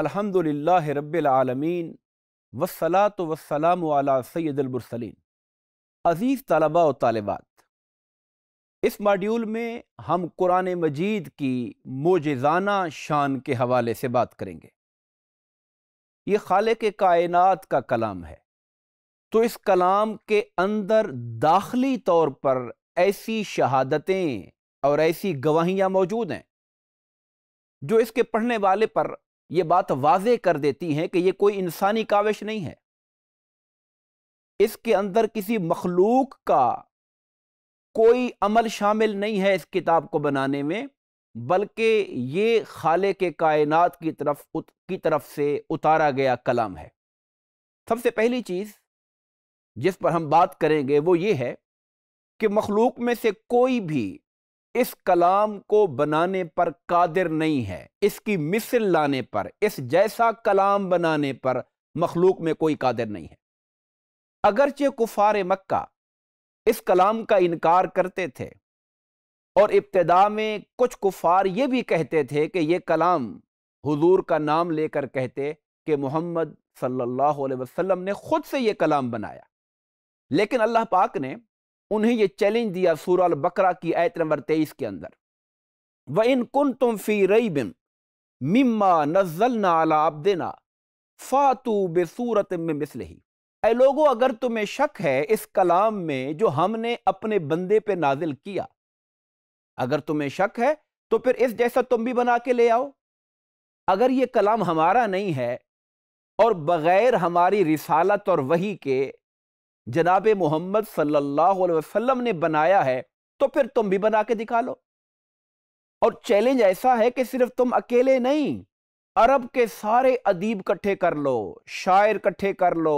अल्हम्दुलिल्लाह रब्बिलआलमीन वसलात वसलाम अला सैदुलमरसलिन अज़ीज़ तलबा और तालबात इस मॉड्यूल में हम कुरान मजीद की मोजाना शान के हवाले से बात करेंगे ये खाले के कायनात का कलाम है तो इस कलाम के अंदर दाखिली तौर पर ऐसी शहादतें और ऐसी गवाहियाँ मौजूद हैं जो इसके पढ़ने वाले पर ये बात वाजे कर देती हैं कि ये कोई इंसानी काविश नहीं है इसके अंदर किसी मखलूक का कोई अमल शामिल नहीं है इस किताब को बनाने में बल्कि ये खाले के कायनात की तरफ उत, की तरफ से उतारा गया कलाम है सबसे पहली चीज़ जिस पर हम बात करेंगे वो ये है कि मखलूक में से कोई भी इस कलाम को बनाने पर कादिर नहीं है इसकी मिसल लाने पर इस जैसा कलाम बनाने पर मखलूक में कोई कादिर नहीं है अगरचे कुफार मक्का इस कलाम का इनकार करते थे और इब्तदा में कुछ कुफार ये भी कहते थे कि ये कलाम हुजूर का नाम लेकर कहते कि मोहम्मद सल्लल्लाहु अलैहि वसल्लम ने ख़ुद से ये कलाम बनाया लेकिन अल्लाह पाक ने उन्हें ये चैलेंज दिया सूरह बकरा की आयत नंबर तेईस के अंदर व इन कुन तुम फी रई बिन मिम्मा नजलना आला अब्दना फातू बेसूरत में मिसल ही ए लोगो अगर तुम्हें शक है इस कलाम में जो हमने अपने बंदे पे नाजिल किया अगर तुम्हें शक है तो फिर इस जैसा तुम भी बना के ले आओ अगर ये कलाम हमारा नहीं है और बग़ैर हमारी रिसालत और वही के जनाब मोहम्मद सल्लाम ने बनाया है तो फिर तुम भी बना के दिखा लो और चैलेंज ऐसा है कि सिर्फ तुम अकेले नहीं अरब के सारे अदीब इकट्ठे कर लो शायर कट्ठे कर लो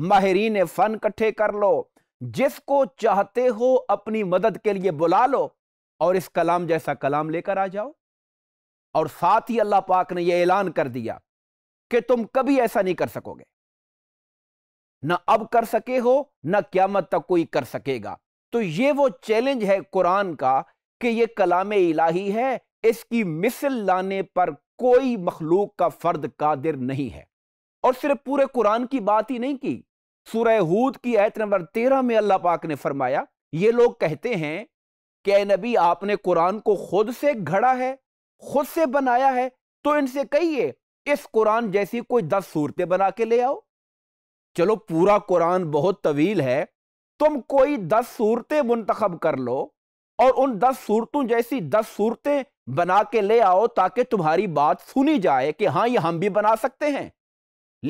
माहरीन फन कट्ठे कर लो जिसको चाहते हो अपनी मदद के लिए बुला लो और इस कलाम जैसा कलाम लेकर आ जाओ और साथ ही अल्लाह पाक ने यह ऐलान कर दिया कि तुम कभी ऐसा नहीं कर सकोगे ना अब कर सके हो ना क्यामत तक कोई कर सकेगा तो ये वो चैलेंज है कुरान का कि ये कलाम इलाही है इसकी मिसल लाने पर कोई मखलूक का फ़र्द कादिर नहीं है और सिर्फ पूरे कुरान की बात ही नहीं की सूरह हूद की आयत नंबर तेरह में अल्लाह पाक ने फरमाया ये लोग कहते हैं कि नबी आपने कुरान को खुद से घड़ा है खुद से बनाया है तो इनसे कहिए इस कुरान जैसी कोई दस सूरतें बना के ले आओ चलो पूरा कुरान बहुत तवील है तुम कोई दस सूरतें मुंतखब कर लो और उन दस सूरतों जैसी दस सूरतें बना के ले आओ ताकि तुम्हारी बात सुनी जाए कि हाँ ये हम भी बना सकते हैं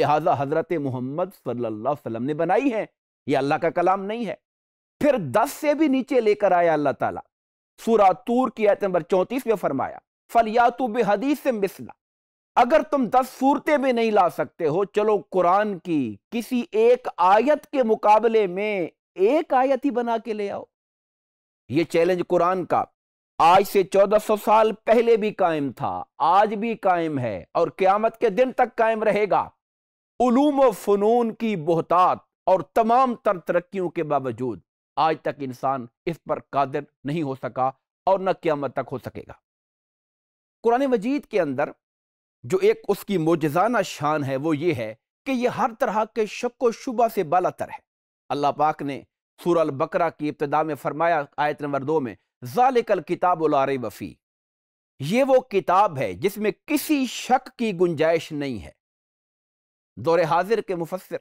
लिहाजा हजरत मोहम्मद सल्लल्लाहु अलैहि वसल्लम ने बनाई है ये अल्लाह का कलाम नहीं है फिर दस से भी नीचे लेकर आया अल्लाह ताला सूरा तूर की आयत नंबर चौंतीस में फरमाया फलियातु बेहदी से मिसला अगर तुम दस सूरतें भी नहीं ला सकते हो चलो कुरान की किसी एक आयत के मुकाबले में एक आयत ही बना के ले आओ ये चैलेंज कुरान का आज से 1400 साल पहले भी कायम था आज भी कायम है और क्यामत के दिन तक कायम रहेगा उलूम व फनून की बहतात और तमाम तर तरक्कियों के बावजूद आज तक इंसान इस पर कादिर नहीं हो सका और न क्यामत तक हो सकेगा कुरान मजीद के अंदर जो एक उसकी मोजाना शान है वो ये है कि यह हर तरह के शक व शुबा से बाला तर है अल्लाह पाक ने सूरल बकरा की इब्तदा में फरमाया आयत नंबर दो में जालिकल किताब उलारे वफ़ी ये वो किताब है जिसमें किसी शक की गुंजाइश नहीं है दौर हाजिर के मुफसर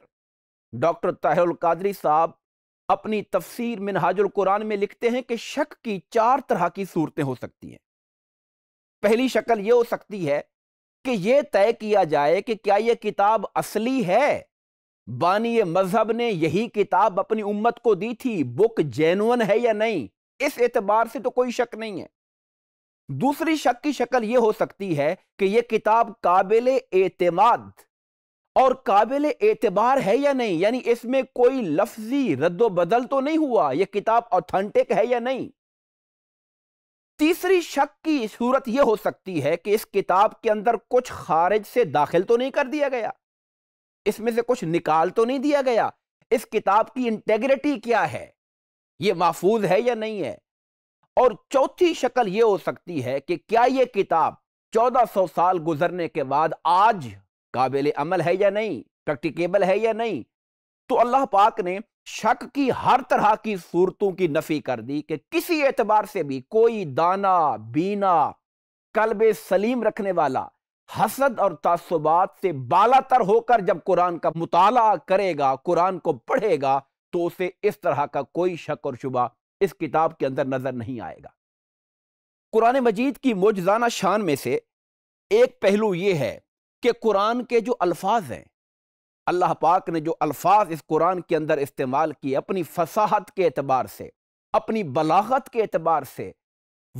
डॉक्टर ताहरुल कादरी साहब अपनी तफसीर मिनहाजुल कुरान में लिखते हैं कि शक की चार तरह की सूरतें हो सकती हैं पहली शक्ल यह हो सकती है कि यह तय किया जाए कि क्या यह किताब असली है बानी मजहब ने यही किताब अपनी उम्मत को दी थी बुक जेनुअन है या नहीं इस एतबार से तो कोई शक नहीं है दूसरी शक की शक्ल यह हो सकती है कि यह किताब काबिल एतमाद और काबिल एतबार है या नहीं यानी इसमें कोई लफ्जी रद्दो बदल तो नहीं हुआ यह किताब ऑथेंटिक है या नहीं तीसरी शक की सूरत यह हो सकती है कि इस किताब के अंदर कुछ खारिज से दाखिल तो नहीं कर दिया गया इसमें से कुछ निकाल तो नहीं दिया गया इस किताब की इंटेग्रिटी क्या है ये महफूज है या नहीं है और चौथी शक्ल यह हो सकती है कि क्या यह किताब 1400 साल गुजरने के बाद आज काबिल अमल है या नहीं प्रैक्टिकेबल है या नहीं तो अल्लाह पाक ने शक की हर तरह की सूरतों की नफी कर दी कि किसी एतबार से भी कोई दाना बीना कलब सलीम रखने वाला हसद और तासुबात से बालातर होकर जब कुरान का मुताला करेगा कुरान को पढ़ेगा तो उसे इस तरह का कोई शक और शुबा इस किताब के अंदर नजर नहीं आएगा कुरान मजीद की मोजाना शान में से एक पहलू यह है कि कुरान के जो अल्फाज हैं अल्लाह पाक ने जो अल्फाज इस कुरान के अंदर इस्तेमाल किए अपनी फसाहत के एतबार से अपनी बलागत के एतबार से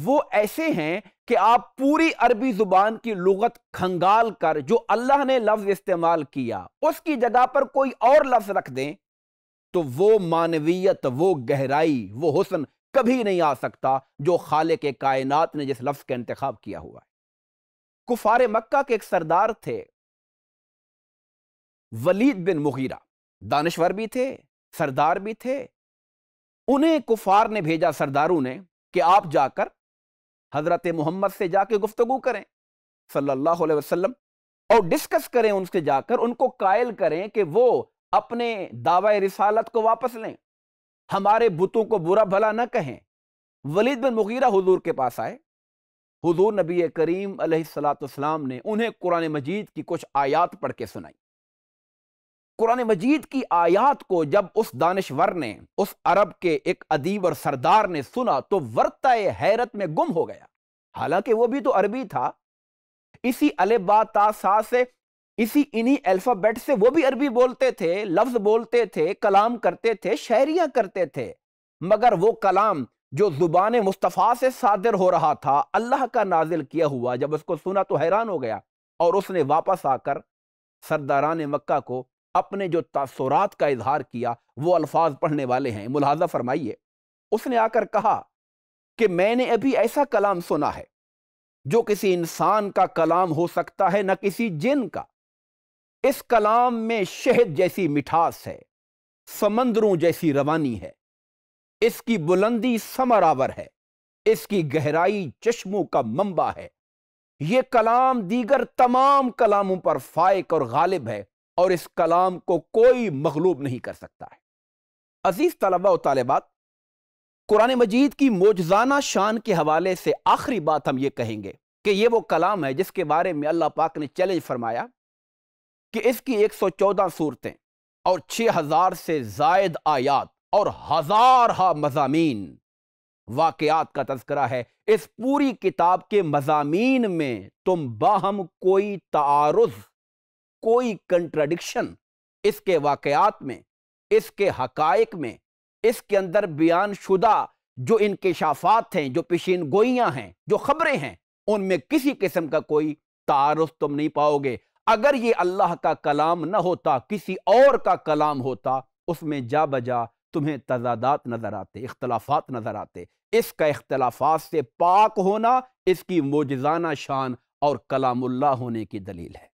वो ऐसे हैं कि आप पूरी अरबी जुबान की लगत खंगाल कर जो अल्लाह ने लफ्ज इस्तेमाल किया उसकी जगह पर कोई और लफ्ज रख दें तो वो मानवीयत वो गहराई वो हुसन कभी नहीं आ सकता जो खाले के कायनात ने जिस लफ्ज का इंतखब किया हुआ है कुफार मक्का के एक सरदार थे वलीद बिन मुगीरा दानश्वर भी थे सरदार भी थे उन्हें कुफार ने भेजा सरदारों ने कि आप जाकर हजरत मोहम्मद से जाके गुफ्तगु करें सल्लल्लाहु अलैहि वसल्लम और डिस्कस करें उनसे जाकर उनको कायल करें कि वो अपने दावा रिसालत को वापस लें हमारे बुतों को बुरा भला न कहें वलीद बिन मुगीरा हुजूर के पास आए हुजूर नबी करीम सलाम ने उन्हें कुरान मजीद की कुछ आयात पढ़ के सुनाई कुरान मजीद की आयात को जब उस दानश्वर ने उस अरब के एक अदीब और सरदार ने सुना तो वर्ता हैरत में गुम हो गया हालांकि वो भी तो अरबी था इसी अलबा सा से इसी इन्हीं अल्फ़ाबेट से वो भी अरबी बोलते थे लफ्ज़ बोलते थे कलाम करते थे शहरियां करते थे मगर वो कलाम जो ज़ुबान मुस्तफ़ा से सादिर हो रहा था अल्लाह का नाजिल किया हुआ जब उसको सुना तो हैरान हो गया और उसने वापस आकर सरदारान मक्का को अपने जो तसरात का इजहार किया वो अल्फाज पढ़ने वाले हैं मुलाजा फरमाइए उसने आकर कहा कि मैंने अभी ऐसा कलाम सुना है जो किसी इंसान का कलाम हो सकता है न किसी जिन का इस कलाम में शहद जैसी मिठास है समंदरों जैसी रवानी है इसकी बुलंदी समरावर है इसकी गहराई चश्मों का मंबा है यह कलाम दीगर तमाम कलामों पर फायक और गालिब है और इस कलाम को कोई मखलूब नहीं कर सकता है अजीज़ तलबा और तालबात कुरान मजीद की मोजाना शान के हवाले से आखिरी बात हम ये कहेंगे कि ये वो कलाम है जिसके बारे में अल्लाह पाक ने चैलेंज फरमाया कि इसकी एक सौ चौदह सूरतें और छह हज़ार से जायद आयात और हज़ार हा मजामी वाकयात का तस्करा है इस पूरी किताब के मजामी में तुम बाहम कोई तारुज़ कोई कंट्रडिक्शन इसके वाकयात में इसके हकायक में इसके अंदर बयान शुदा जो इनकशाफात हैं जो पेशीन गोइयाँ हैं जो खबरें हैं उनमें किसी किस्म का कोई तारस तुम नहीं पाओगे अगर ये अल्लाह का कलाम न होता किसी और का कलाम होता उसमें जा बजा तुम्हें तजादात नज़र आते इख्तलाफात नज़र आते इसका इख्तलाफात से पाक होना इसकी मोजाना शान और कलामुल्ला होने की दलील है